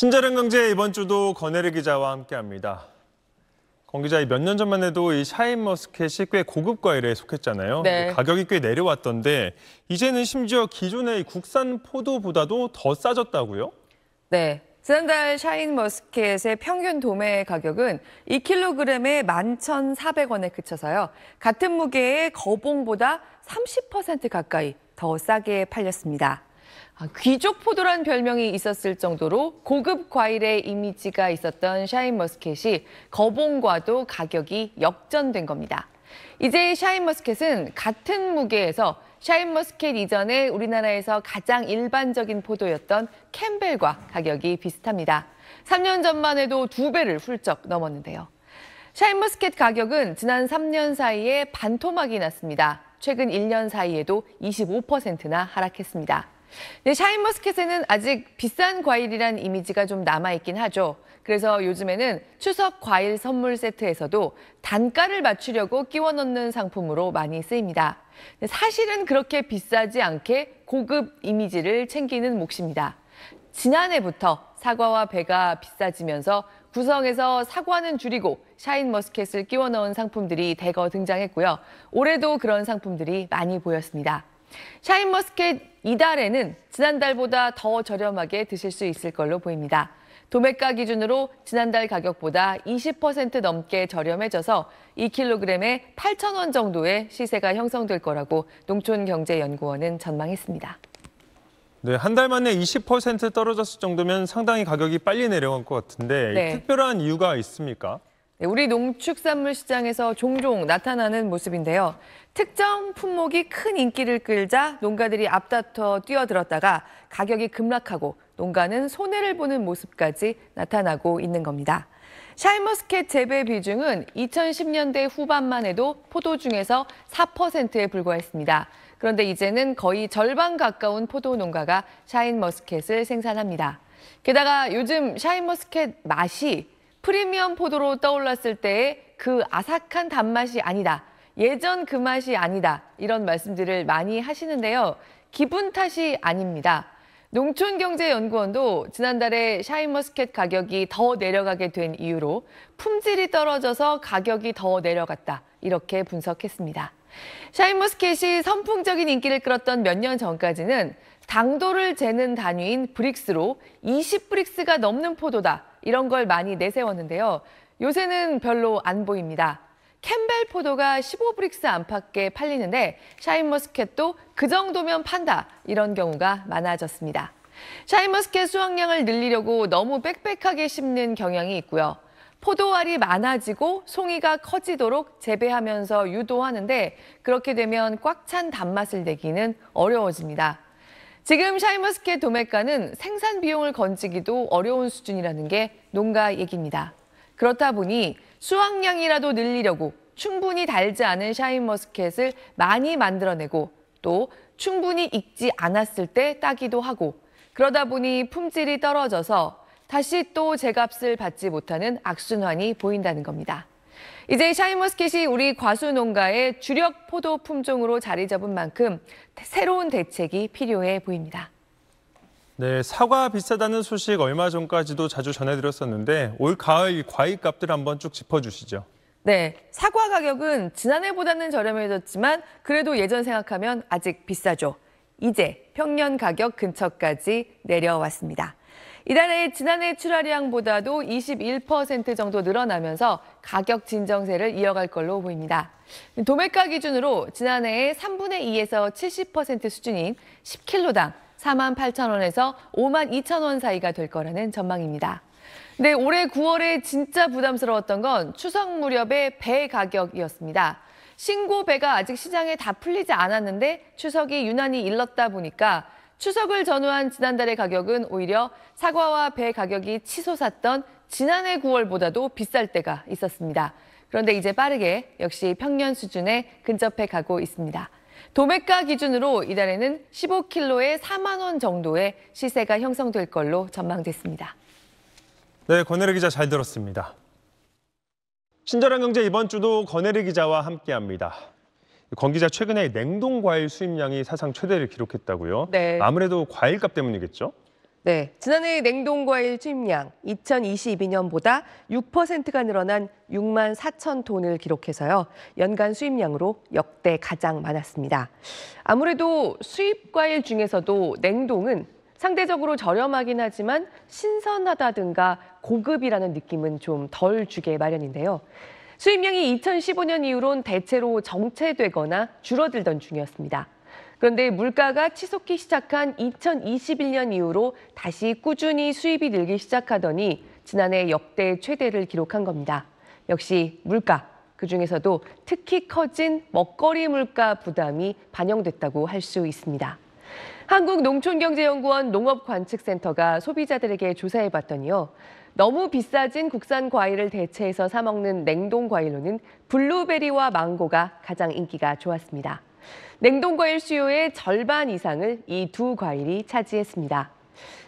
친절한 경제 이번 주도 권혜리 기자와 함께합니다. 권 기자, 몇 년 전만 해도 이 샤인 머스켓이 꽤 고급 과일에 속했잖아요. 네. 가격이 꽤 내려왔던데 이제는 심지어 기존의 국산 포도보다도 더 싸졌다고요? 네. 지난달 샤인 머스켓의 평균 도매 가격은 2kg에 11,400원에 그쳐서요. 같은 무게의 거봉보다 30% 가까이 더 싸게 팔렸습니다. 아, 귀족 포도라는 별명이 있었을 정도로 고급 과일의 이미지가 있었던 샤인머스켓이 거봉과도 가격이 역전된 겁니다. 이제 샤인머스켓은 같은 무게에서 샤인머스켓 이전에 우리나라에서 가장 일반적인 포도였던 캠벨과 가격이 비슷합니다. 3년 전만 해도 두 배를 훌쩍 넘었는데요. 샤인머스켓 가격은 지난 3년 사이에 반토막이 났습니다. 최근 1년 사이에도 25%나 하락했습니다. 네, 샤인머스켓에는 아직 비싼 과일이란 이미지가 좀 남아있긴 하죠. 그래서 요즘에는 추석 과일 선물 세트에서도 단가를 맞추려고 끼워 넣는 상품으로 많이 쓰입니다. 네, 사실은 그렇게 비싸지 않게 고급 이미지를 챙기는 몫입니다. 지난해부터 사과와 배가 비싸지면서 구성에서 사과는 줄이고 샤인머스켓을 끼워 넣은 상품들이 대거 등장했고요. 올해도 그런 상품들이 많이 보였습니다. 샤인머스켓 이달에는 지난달보다 더 저렴하게 드실 수 있을 걸로 보입니다. 도매가 기준으로 지난달 가격보다 20% 넘게 저렴해져서 2kg에 8,000원 정도의 시세가 형성될 거라고 농촌경제연구원은 전망했습니다. 네, 한 달 만에 20% 떨어졌을 정도면 상당히 가격이 빨리 내려간 것 같은데 네. 특별한 이유가 있습니까? 네, 우리 농축산물 시장에서 종종 나타나는 모습인데요. 특정 품목이 큰 인기를 끌자 농가들이 앞다퉈 뛰어들었다가 가격이 급락하고 농가는 손해를 보는 모습까지 나타나고 있는 겁니다. 샤인머스켓 재배 비중은 2010년대 후반만 해도 포도 중에서 4%에 불과했습니다. 그런데 이제는 거의 절반 가까운 포도 농가가 샤인머스켓을 생산합니다. 게다가 요즘 샤인머스켓 맛이 프리미엄 포도로 떠올랐을 때의 그 아삭한 단맛이 아니다. 예전 그 맛이 아니다. 이런 말씀들을 많이 하시는데요. 기분 탓이 아닙니다. 농촌경제연구원도 지난달에 샤인머스켓 가격이 더 내려가게 된 이유로 품질이 떨어져서 가격이 더 내려갔다. 이렇게 분석했습니다. 샤인머스켓이 선풍적인 인기를 끌었던 몇 년 전까지는 당도를 재는 단위인 브릭스로 20브릭스가 넘는 포도다. 이런 걸 많이 내세웠는데요. 요새는 별로 안 보입니다. 캠벨 포도가 15브릭스 안팎에 팔리는데 샤인머스켓도 그 정도면 판다 이런 경우가 많아졌습니다. 샤인머스켓 수확량을 늘리려고 너무 빽빽하게 심는 경향이 있고요. 포도알이 많아지고 송이가 커지도록 재배하면서 유도하는데 그렇게 되면 꽉 찬 단맛을 내기는 어려워집니다. 지금 샤인머스켓 도매가는 생산 비용을 건지기도 어려운 수준이라는 게 농가 얘기입니다. 그렇다 보니 수확량이라도 늘리려고 충분히 달지 않은 샤인머스켓을 많이 만들어내고 또 충분히 익지 않았을 때 따기도 하고 그러다 보니 품질이 떨어져서 다시 또 제값을 받지 못하는 악순환이 보인다는 겁니다. 이제 샤인머스켓이 우리 과수 농가의 주력 포도 품종으로 자리 잡은 만큼 새로운 대책이 필요해 보입니다. 네, 사과 비싸다는 소식 얼마 전까지도 자주 전해드렸었는데 올 가을 과일 값들 한번 쭉 짚어주시죠. 네, 사과 가격은 지난해보다는 저렴해졌지만 그래도 예전 생각하면 아직 비싸죠. 이제 평년 가격 근처까지 내려왔습니다. 이달의 지난해 출하량보다도 21% 정도 늘어나면서 가격 진정세를 이어갈 걸로 보입니다. 도매가 기준으로 지난해의 3분의 2에서 70% 수준인 10kg당 4만 8천 원에서 5만 2천 원 사이가 될 거라는 전망입니다. 근 올해 9월에 진짜 부담스러웠던 건 추석 무렵의 배 가격이었습니다. 신고 배가 아직 시장에 다 풀리지 않았는데 추석이 유난히 일렀다 보니까 추석을 전후한 지난달의 가격은 오히려 사과와 배 가격이 치솟았던 지난해 9월보다도 비쌀 때가 있었습니다. 그런데 이제 빠르게 역시 평년 수준에 근접해 가고 있습니다. 도매가 기준으로 이달에는 15kg에 4만 원 정도의 시세가 형성될 걸로 전망됐습니다. 네, 권혜리 기자 잘 들었습니다. 친절한 경제 이번 주도 권혜리 기자와 함께합니다. 권 기자 최근에 냉동 과일 수입량이 사상 최대를 기록했다고요. 네. 아무래도 과일값 때문이겠죠? 네, 지난해 냉동 과일 수입량 2022년보다 6%가 늘어난 6만 4천 톤을 기록해서요. 연간 수입량으로 역대 가장 많았습니다. 아무래도 수입 과일 중에서도 냉동은 상대적으로 저렴하긴 하지만 신선하다든가 고급이라는 느낌은 좀 덜 주게 마련인데요. 수입량이 2015년 이후론 대체로 정체되거나 줄어들던 중이었습니다. 그런데 물가가 치솟기 시작한 2021년 이후로 다시 꾸준히 수입이 늘기 시작하더니 지난해 역대 최대를 기록한 겁니다. 역시 물가, 그중에서도 특히 커진 먹거리 물가 부담이 반영됐다고 할 수 있습니다. 한국농촌경제연구원 농업관측센터가 소비자들에게 조사해봤더니요. 너무 비싸진 국산 과일을 대체해서 사 먹는 냉동 과일로는 블루베리와 망고가 가장 인기가 좋았습니다. 냉동 과일 수요의 절반 이상을 이 두 과일이 차지했습니다.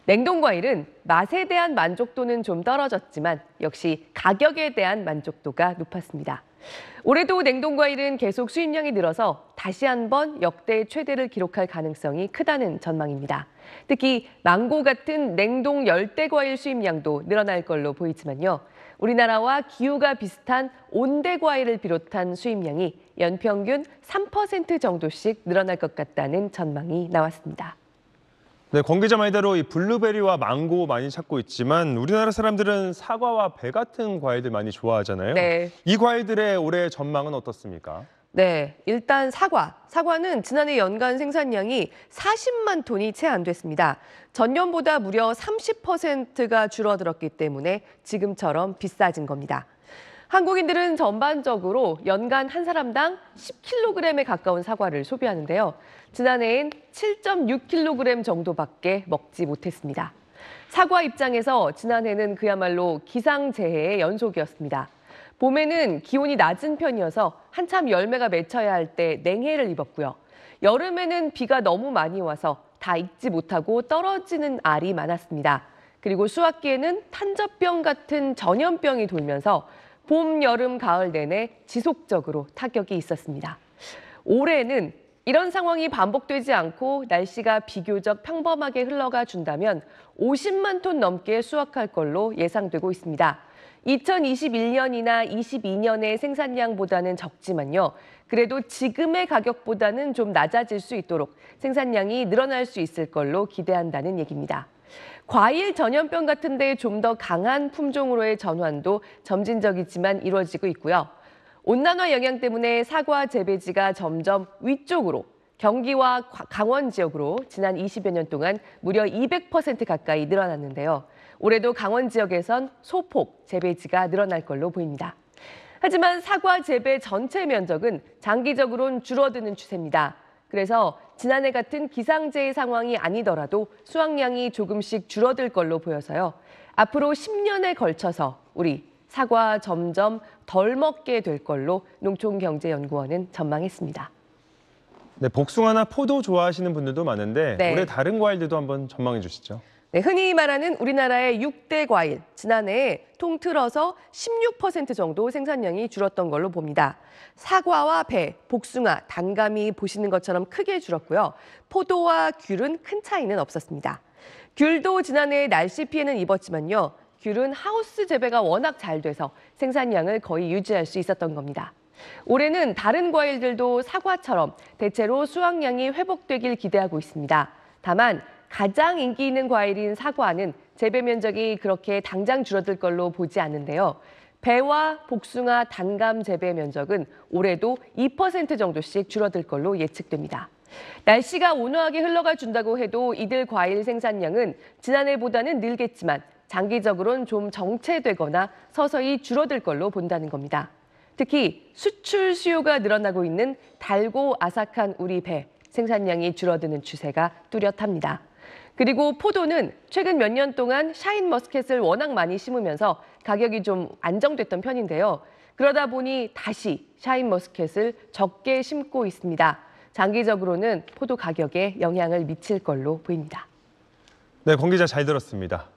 냉동 과일은 맛에 대한 만족도는 좀 떨어졌지만 역시 가격에 대한 만족도가 높았습니다. 올해도 냉동과일은 계속 수입량이 늘어서 다시 한번 역대 최대를 기록할 가능성이 크다는 전망입니다. 특히 망고 같은 냉동 열대 과일 수입량도 늘어날 걸로 보이지만요. 우리나라와 기후가 비슷한 온대 과일을 비롯한 수입량이 연평균 3% 정도씩 늘어날 것 같다는 전망이 나왔습니다. 네, 권 기자 말대로 이 블루베리와 망고 많이 찾고 있지만 우리나라 사람들은 사과와 배 같은 과일들 많이 좋아하잖아요. 네. 이 과일들의 올해 전망은 어떻습니까? 네, 일단 사과. 사과는 지난해 연간 생산량이 40만 톤이 채 안 됐습니다. 전년보다 무려 30%가 줄어들었기 때문에 지금처럼 비싸진 겁니다. 한국인들은 전반적으로 연간 한 사람당 10kg에 가까운 사과를 소비하는데요. 지난해엔 7.6kg 정도밖에 먹지 못했습니다. 사과 입장에서 지난해는 그야말로 기상재해의 연속이었습니다. 봄에는 기온이 낮은 편이어서 한참 열매가 맺혀야 할 때 냉해를 입었고요. 여름에는 비가 너무 많이 와서 다 익지 못하고 떨어지는 알이 많았습니다. 그리고 수확기에는 탄저병 같은 전염병이 돌면서 봄, 여름, 가을 내내 지속적으로 타격이 있었습니다. 올해는 이런 상황이 반복되지 않고 날씨가 비교적 평범하게 흘러가 준다면 50만 톤 넘게 수확할 걸로 예상되고 있습니다. 2021년이나 22년의 생산량보다는 적지만요. 그래도 지금의 가격보다는 좀 낮아질 수 있도록 생산량이 늘어날 수 있을 걸로 기대한다는 얘기입니다. 과일 전염병 같은 데 좀 더 강한 품종으로의 전환도 점진적이지만 이루어지고 있고요. 온난화 영향 때문에 사과 재배지가 점점 위쪽으로 경기와 강원 지역으로 지난 20여 년 동안 무려 200% 가까이 늘어났는데요. 올해도 강원 지역에선 소폭 재배지가 늘어날 걸로 보입니다. 하지만 사과 재배 전체 면적은 장기적으로는 줄어드는 추세입니다. 그래서 지난해 같은 기상재해 상황이 아니더라도 수확량이 조금씩 줄어들 걸로 보여서요. 앞으로 10년에 걸쳐서 우리 사과 점점 덜 먹게 될 걸로 농촌경제연구원은 전망했습니다. 네, 복숭아나 포도 좋아하시는 분들도 많은데 네. 올해 다른 과일들도 한번 전망해 주시죠. 네, 흔히 말하는 우리나라의 6대 과일, 지난해 통틀어서 16% 정도 생산량이 줄었던 걸로 봅니다. 사과와 배, 복숭아, 단감이 보시는 것처럼 크게 줄었고요. 포도와 귤은 큰 차이는 없었습니다. 귤도 지난해 날씨 피해는 입었지만요. 귤은 하우스 재배가 워낙 잘 돼서 생산량을 거의 유지할 수 있었던 겁니다. 올해는 다른 과일들도 사과처럼 대체로 수확량이 회복되길 기대하고 있습니다. 다만 가장 인기 있는 과일인 사과는 재배 면적이 그렇게 당장 줄어들 걸로 보지 않는데요. 배와 복숭아, 단감 재배 면적은 올해도 2% 정도씩 줄어들 걸로 예측됩니다. 날씨가 온화하게 흘러가 준다고 해도 이들 과일 생산량은 지난해보다는 늘겠지만 장기적으론 좀 정체되거나 서서히 줄어들 걸로 본다는 겁니다. 특히 수출 수요가 늘어나고 있는 달고 아삭한 우리 배 생산량이 줄어드는 추세가 뚜렷합니다. 그리고 포도는 최근 몇 년 동안 샤인 머스켓을 워낙 많이 심으면서 가격이 좀 안정됐던 편인데요. 그러다 보니 다시 샤인 머스켓을 적게 심고 있습니다. 장기적으로는 포도 가격에 영향을 미칠 걸로 보입니다. 네, 권 기자 잘 들었습니다.